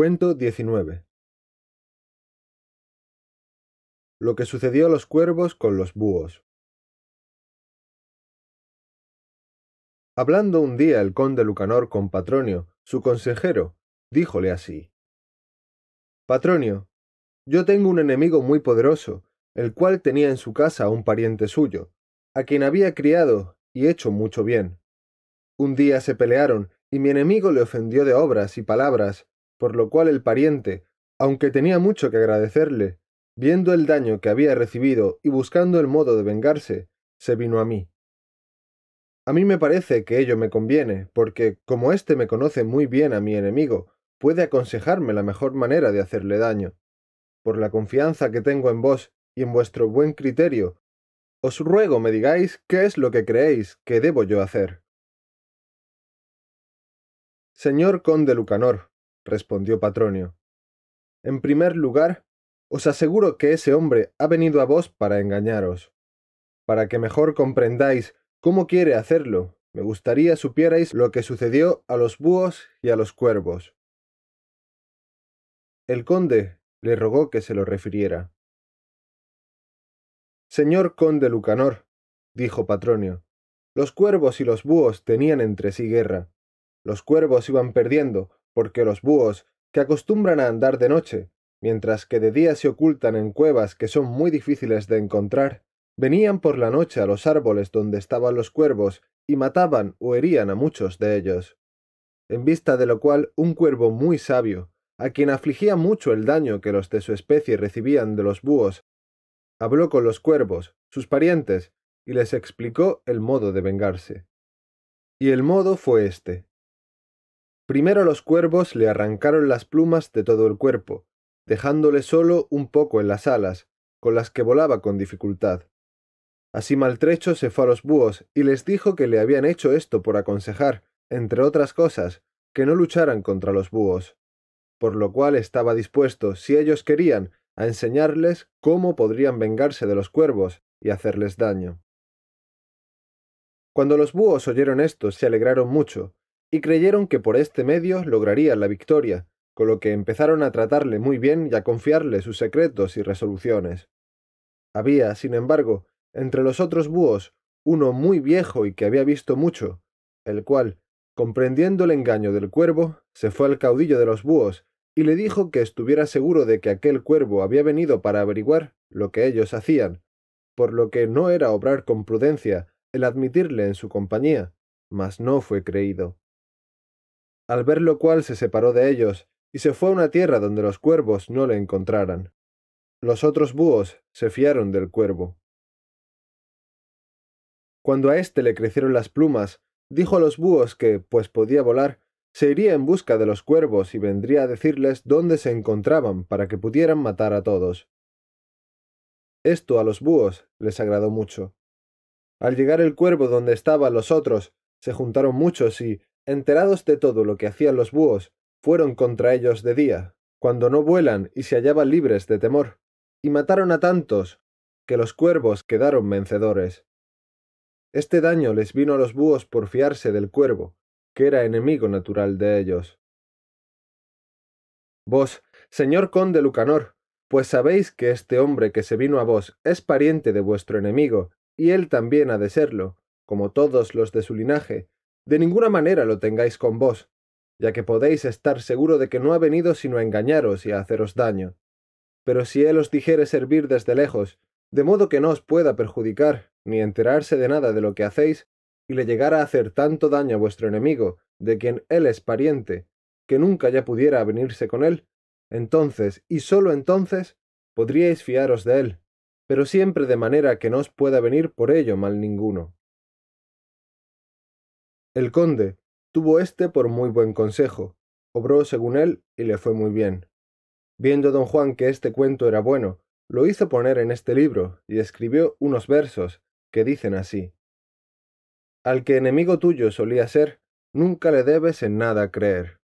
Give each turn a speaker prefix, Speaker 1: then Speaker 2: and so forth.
Speaker 1: Cuento 19 Lo que sucedió a los cuervos con los búhos. Hablando un día el conde Lucanor con Patronio, su consejero, díjole así Patronio, yo tengo un enemigo muy poderoso, el cual tenía en su casa a un pariente suyo, a quien había criado y hecho mucho bien. Un día se pelearon, y mi enemigo le ofendió de obras y palabras, por lo cual el pariente, aunque tenía mucho que agradecerle, viendo el daño que había recibido y buscando el modo de vengarse, se vino a mí. A mí me parece que ello me conviene, porque como éste me conoce muy bien a mi enemigo, puede aconsejarme la mejor manera de hacerle daño. Por la confianza que tengo en vos y en vuestro buen criterio, os ruego me digáis qué es lo que creéis que debo yo hacer. Señor conde Lucanor, respondió Patronio. En primer lugar, os aseguro que ese hombre ha venido a vos para engañaros. Para que mejor comprendáis cómo quiere hacerlo, me gustaría supierais lo que sucedió a los búhos y a los cuervos. El conde le rogó que se lo refiriera. Señor conde Lucanor, dijo Patronio, los cuervos y los búhos tenían entre sí guerra. Los cuervos iban perdiendo, porque los búhos, que acostumbran a andar de noche, mientras que de día se ocultan en cuevas que son muy difíciles de encontrar, venían por la noche a los árboles donde estaban los cuervos y mataban o herían a muchos de ellos. En vista de lo cual un cuervo muy sabio, a quien afligía mucho el daño que los de su especie recibían de los búhos, habló con los cuervos, sus parientes, y les explicó el modo de vengarse. Y el modo fue este. Primero los cuervos le arrancaron las plumas de todo el cuerpo, dejándole solo un poco en las alas, con las que volaba con dificultad. Así maltrecho se fue a los búhos y les dijo que le habían hecho esto por aconsejar, entre otras cosas, que no lucharan contra los búhos, por lo cual estaba dispuesto, si ellos querían, a enseñarles cómo podrían vengarse de los cuervos y hacerles daño. Cuando los búhos oyeron esto se alegraron mucho, y creyeron que por este medio lograría la victoria, con lo que empezaron a tratarle muy bien y a confiarle sus secretos y resoluciones. Había, sin embargo, entre los otros búhos, uno muy viejo y que había visto mucho, el cual, comprendiendo el engaño del cuervo, se fue al caudillo de los búhos y le dijo que estuviera seguro de que aquel cuervo había venido para averiguar lo que ellos hacían, por lo que no era obrar con prudencia el admitirle en su compañía, mas no fue creído al ver lo cual se separó de ellos, y se fue a una tierra donde los cuervos no le encontraran. Los otros búhos se fiaron del cuervo. Cuando a éste le crecieron las plumas, dijo a los búhos que, pues podía volar, se iría en busca de los cuervos y vendría a decirles dónde se encontraban para que pudieran matar a todos. Esto a los búhos les agradó mucho. Al llegar el cuervo donde estaban los otros, se juntaron muchos y, enterados de todo lo que hacían los búhos, fueron contra ellos de día, cuando no vuelan y se hallaban libres de temor, y mataron a tantos, que los cuervos quedaron vencedores. Este daño les vino a los búhos por fiarse del cuervo, que era enemigo natural de ellos. Vos, señor conde Lucanor, pues sabéis que este hombre que se vino a vos es pariente de vuestro enemigo, y él también ha de serlo, como todos los de su linaje, de ninguna manera lo tengáis con vos, ya que podéis estar seguro de que no ha venido sino a engañaros y a haceros daño. Pero si él os dijere servir desde lejos, de modo que no os pueda perjudicar, ni enterarse de nada de lo que hacéis, y le llegara a hacer tanto daño a vuestro enemigo, de quien él es pariente, que nunca ya pudiera venirse con él, entonces, y sólo entonces, podríais fiaros de él, pero siempre de manera que no os pueda venir por ello mal ninguno. El conde tuvo éste por muy buen consejo, obró según él y le fue muy bien. Viendo don Juan que este cuento era bueno, lo hizo poner en este libro y escribió unos versos que dicen así. Al que enemigo tuyo solía ser, nunca le debes en nada creer.